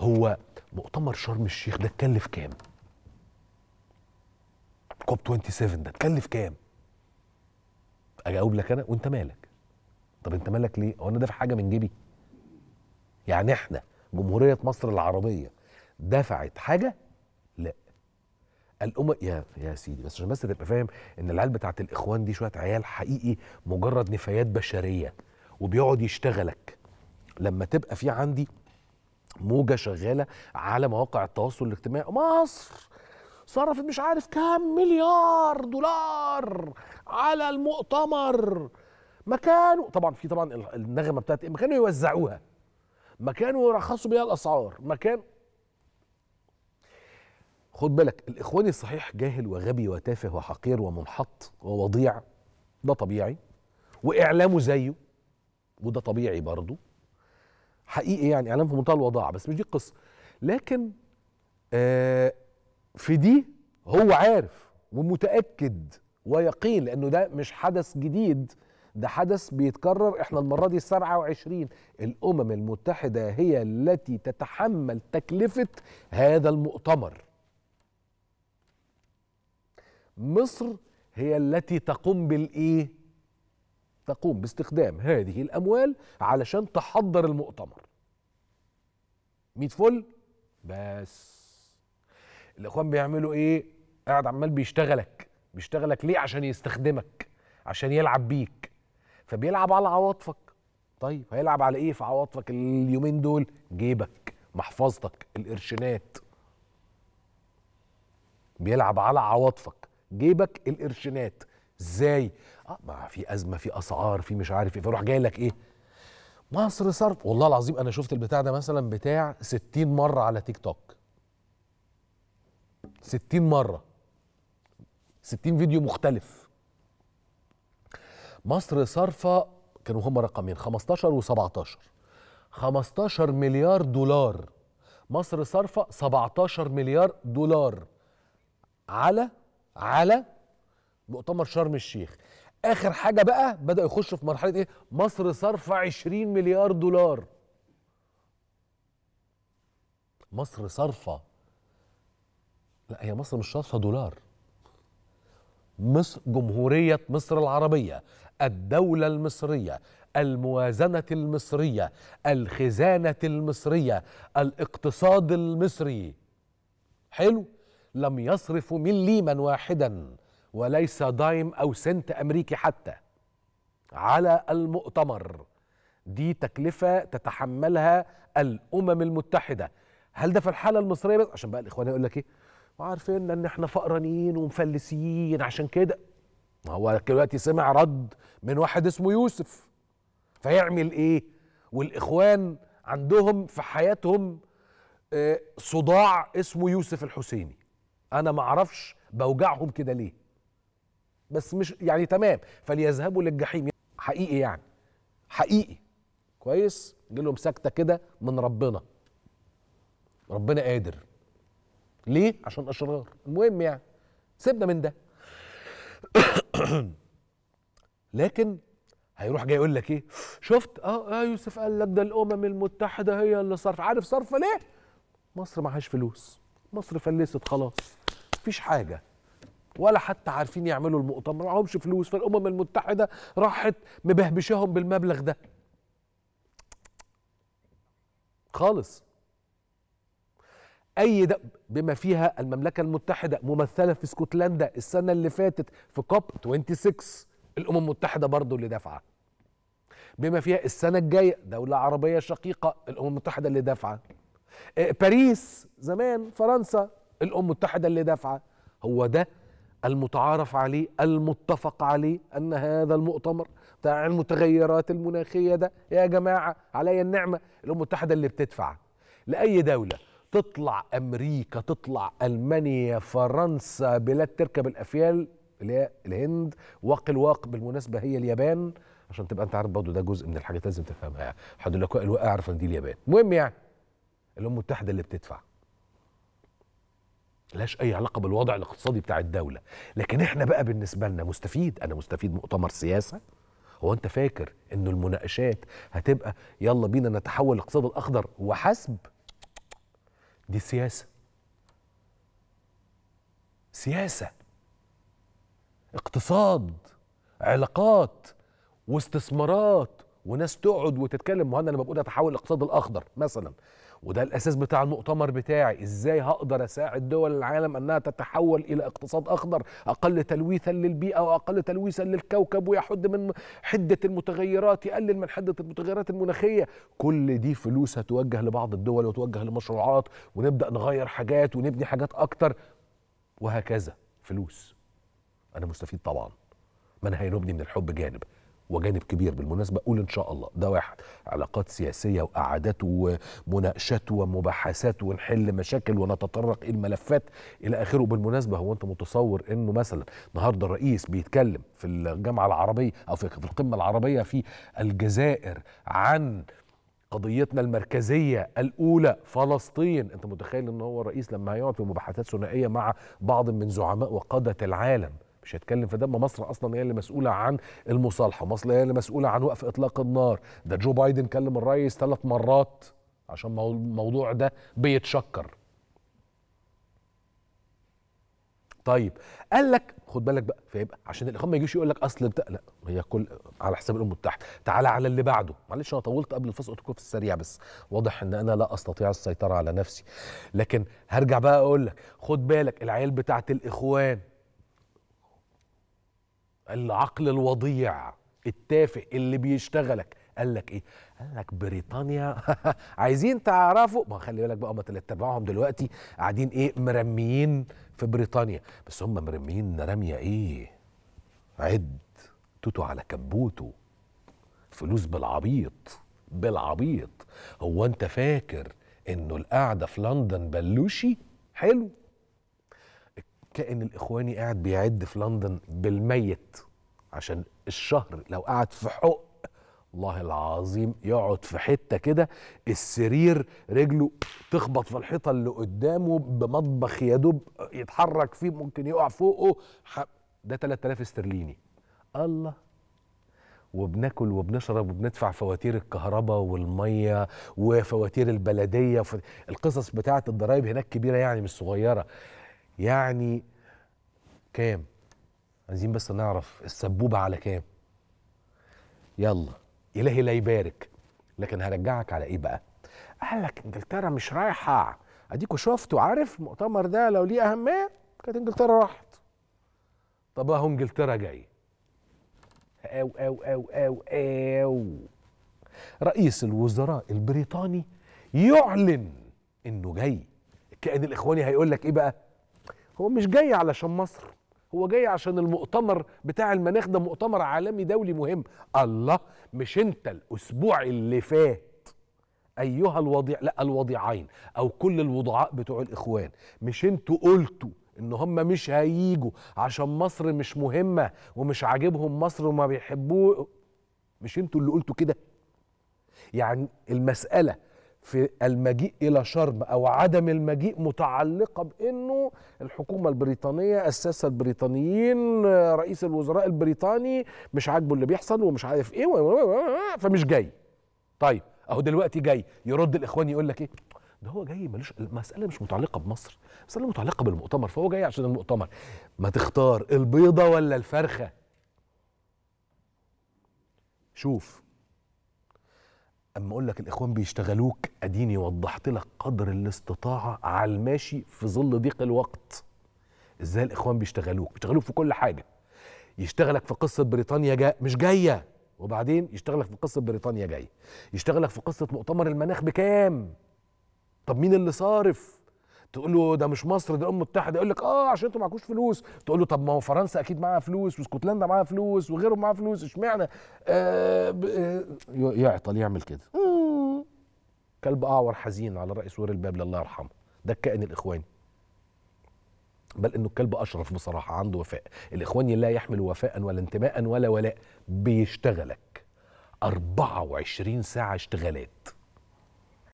هو مؤتمر شرم الشيخ ده اتكلف كام؟ كوب 27 ده اتكلف كام؟ اجي اقول لك انا وانت مالك؟ طب انت مالك ليه؟ هو انا دافع حاجه من جيبي؟ يعني احنا جمهوريه مصر العربيه دفعت حاجه؟ لا الامم يا يا سيدي بس عشان بس تبقى فاهم ان العيال بتاعت الاخوان دي شويه عيال حقيقي مجرد نفايات بشريه وبيقعد يشتغلك لما تبقى في عندي موجه شغاله على مواقع التواصل الاجتماعي مصر صرفت مش عارف كام مليار دولار على المؤتمر ما كانوا طبعا في طبعا النغمه بتاعت إيه؟ ما كانوا يوزعوها ما كانوا يرخصوا بيها الاسعار ما كان خد بالك الاخواني الصحيح جاهل وغبي وتافه وحقير ومنحط ووضيع ده طبيعي واعلامه زيه وده طبيعي برضه حقيقي يعني اعلام في منتهى الوضاعه بس مش دي القصه لكن آه في دي هو عارف ومتاكد ويقين لانه ده مش حدث جديد ده حدث بيتكرر احنا المره دي 27 الامم المتحده هي التي تتحمل تكلفه هذا المؤتمر مصر هي التي تقوم بالايه تقوم باستخدام هذه الأموال علشان تحضر المؤتمر 100 فل بس الإخوان بيعملوا إيه؟ قاعد عمال بيشتغلك بيشتغلك ليه؟ عشان يستخدمك عشان يلعب بيك فبيلعب على عواطفك طيب هيلعب على إيه في عواطفك اليومين دول؟ جيبك محفظتك القرشينات بيلعب على عواطفك جيبك القرشينات ازاي اه ما في ازمه في اسعار في مش عارف ايه فروح جاي لك ايه مصر صرف والله العظيم انا شفت البتاع ده مثلا بتاع 60 مره على تيك توك 60 مره 60 فيديو مختلف مصر صارفه كانوا هما رقمين 15 و17 15 مليار دولار مصر صارفه 17 مليار دولار على على مؤتمر شرم الشيخ اخر حاجه بقى بداوا يخشوا في مرحله ايه مصر صرف 20 مليار دولار مصر صرفه لا هي مصر مش صرفه دولار مصر جمهوريه مصر العربيه الدوله المصريه الموازنه المصريه الخزانه المصريه الاقتصاد المصري حلو لم يصرفوا مليما واحدا وليس دايم أو سنت أمريكي حتى على المؤتمر دي تكلفة تتحملها الأمم المتحدة هل ده في الحالة المصرية بس عشان بقى الإخوان يقول لك إيه وعارفين إن إحنا فقرانيين ومفلسيين عشان كده هو دلوقتي سمع رد من واحد اسمه يوسف فيعمل إيه والإخوان عندهم في حياتهم آه، صداع اسمه يوسف الحسيني أنا معرفش بوجعهم كده ليه بس مش يعني تمام فليذهبوا للجحيم حقيقي يعني حقيقي كويس لهم سكته كده من ربنا ربنا قادر ليه عشان اشرار المهم يعني سيبنا من ده لكن هيروح جاي يقول لك ايه شفت اه اه يوسف قال لك ده الامم المتحده هي اللي صرف عارف صرف ليه مصر معهاش فلوس مصر فلست خلاص مفيش حاجه ولا حتى عارفين يعملوا المؤتمر ما معهمش فلوس فالامم المتحده راحت مبهبشاهم بالمبلغ ده خالص اي ده بما فيها المملكه المتحده ممثله في اسكتلندا السنه اللي فاتت في كوب 26 الامم المتحده برضه اللي دافعه بما فيها السنه الجايه دوله عربيه شقيقه الامم المتحده اللي دافعه آه، باريس زمان فرنسا الامم المتحده اللي دافعه هو ده المتعارف عليه المتفق عليه أن هذا المؤتمر بتاع المتغيرات المناخية ده يا جماعة علي النعمة الأمم المتحدة اللي بتدفع لأي دولة تطلع أمريكا تطلع ألمانيا فرنسا بلاد تركب الأفيال اللي هي الهند الواق بالمناسبة هي اليابان عشان تبقى أنت عارف برضه ده جزء من الحاجات لازم تفهمها حد لك أعرف إن دي اليابان المهم يعني الأمم المتحدة اللي بتدفع لاش اي علاقه بالوضع الاقتصادي بتاع الدوله لكن احنا بقى بالنسبه لنا مستفيد انا مستفيد مؤتمر سياسه هو انت فاكر ان المناقشات هتبقى يلا بينا نتحول الاقتصاد الاخضر وحسب دي سياسه سياسه اقتصاد علاقات واستثمارات وناس تقعد وتتكلم مهند انا بقول اتحول الاقتصاد الاخضر مثلا وده الاساس بتاع المؤتمر بتاعي ازاي هقدر اساعد دول العالم انها تتحول الى اقتصاد اخضر اقل تلويثا للبيئه واقل تلويثا للكوكب ويحد من حده المتغيرات يقلل من حده المتغيرات المناخيه كل دي فلوس هتوجه لبعض الدول وتوجه لمشروعات ونبدا نغير حاجات ونبني حاجات اكتر وهكذا فلوس انا مستفيد طبعا من هينبني من الحب جانب وجانب كبير بالمناسبة قول إن شاء الله ده واحد علاقات سياسية وقعدات ومناقشات ومباحثات ونحل مشاكل ونتطرق إلى الملفات إلى آخره بالمناسبة هو أنت متصور إنه مثلا النهاردة الرئيس بيتكلم في الجامعة العربية أو في القمة العربية في الجزائر عن قضيتنا المركزية الأولى فلسطين أنت متخيل أن هو الرئيس لما هيقعد في مباحثات ثنائية مع بعض من زعماء وقادة العالم مش هيتكلم في ده ما مصر اصلا هي اللي مسؤوله عن المصالحه مصر هي اللي مسؤوله عن وقف اطلاق النار ده جو بايدن كلم الرئيس ثلاث مرات عشان الموضوع ده بيتشكر طيب قال لك خد بالك بقى فيبقى إيه؟ عشان الاخوان ما يجيش يقول لك اصل بتاع لا هي كل على حساب الامم المتحده تعالى على اللي بعده معلش انا طولت قبل الفصل قلت لكم في السريع بس واضح ان انا لا استطيع السيطره على نفسي لكن هرجع بقى اقول لك خد بالك العيال بتاعت الاخوان العقل الوضيع التافه اللي بيشتغلك قال لك ايه؟ قال لك بريطانيا عايزين تعرفوا ما خلي بالك بقى هم اللي تتابعهم دلوقتي قاعدين ايه مرميين في بريطانيا بس هم مرميين رميه ايه؟ عد توتو على كبوته فلوس بالعبيط بالعبيط هو انت فاكر انه القعده في لندن بلوشي؟ حلو كائن الاخواني قاعد بيعد في لندن بالميت عشان الشهر لو قعد في حق والله العظيم يقعد في حته كده السرير رجله تخبط في الحيطه اللي قدامه بمطبخ يا دوب يتحرك فيه ممكن يقع فوقه ده 3000 استرليني الله وبناكل وبنشرب وبندفع فواتير الكهرباء والميه وفواتير البلديه القصص بتاعه الضرايب هناك كبيره يعني مش صغيره يعني كام عايزين بس نعرف السبوبة على كام يلا إلهي لا يبارك لكن هرجعك على إيه بقى قال لك إنجلترا مش رايحة أديكوا شفتوا عارف المؤتمر ده لو ليه أهمية كانت إنجلترا راحت طب أهو إنجلترا جاي أو أو أو أو أو رئيس الوزراء البريطاني يعلن إنه جاي الكائن الإخواني هيقول لك إيه بقى هو مش جاي علشان مصر هو جاي عشان المؤتمر بتاع المناخ ده مؤتمر عالمي دولي مهم الله مش انت الاسبوع اللي فات ايها الوضيع لا الوضيعين او كل الوضعاء بتوع الاخوان مش انتوا قلتوا ان هم مش هيجوا عشان مصر مش مهمه ومش عاجبهم مصر وما بيحبوه مش انتوا اللي قلتوا كده يعني المساله في المجيء الى شرم او عدم المجيء متعلقه بانه الحكومه البريطانيه اسسها البريطانيين رئيس الوزراء البريطاني مش عاجبه اللي بيحصل ومش عارف ايه فمش جاي طيب اهو دلوقتي جاي يرد الاخوان يقول لك ايه ده هو جاي ملوش المساله مش متعلقه بمصر المساله متعلقه بالمؤتمر فهو جاي عشان المؤتمر ما تختار البيضه ولا الفرخه شوف اما اقول لك الاخوان بيشتغلوك اديني وضحت لك قدر الاستطاعه على الماشي في ظل ضيق الوقت ازاي الاخوان بيشتغلوك بيشتغلوك في كل حاجه يشتغلك في قصه بريطانيا جا مش جايه وبعدين يشتغلك في قصه بريطانيا جاي يشتغلك في قصه مؤتمر المناخ بكام طب مين اللي صارف تقول له ده مش مصر ده الامم المتحده يقول لك اه عشان انتوا معكوش فلوس تقول له طب ما هو فرنسا اكيد معاها فلوس واسكتلندا معاها فلوس وغيرهم معاها فلوس اشمعنى آه, آه، يعطل يعمل كده كلب اعور حزين على راي سور الباب الله يرحمه ده الكائن الاخواني بل انه الكلب اشرف بصراحه عنده وفاء الاخواني لا يحمل وفاء ولا انتماء ولا ولاء بيشتغلك 24 ساعه اشتغالات